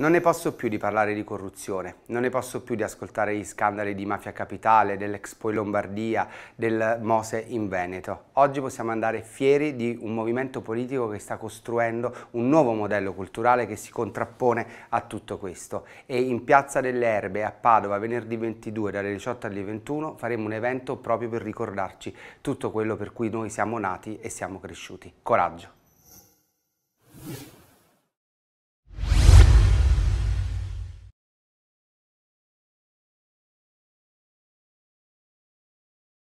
Non ne posso più di parlare di corruzione, non ne posso più di ascoltare gli scandali di Mafia Capitale, dell'Expo in Lombardia, del Mose in Veneto. Oggi possiamo andare fieri di un movimento politico che sta costruendo un nuovo modello culturale che si contrappone a tutto questo. E in Piazza delle Erbe a Padova venerdì 22 dalle 18 alle 21 faremo un evento proprio per ricordarci tutto quello per cui noi siamo nati e siamo cresciuti. Coraggio!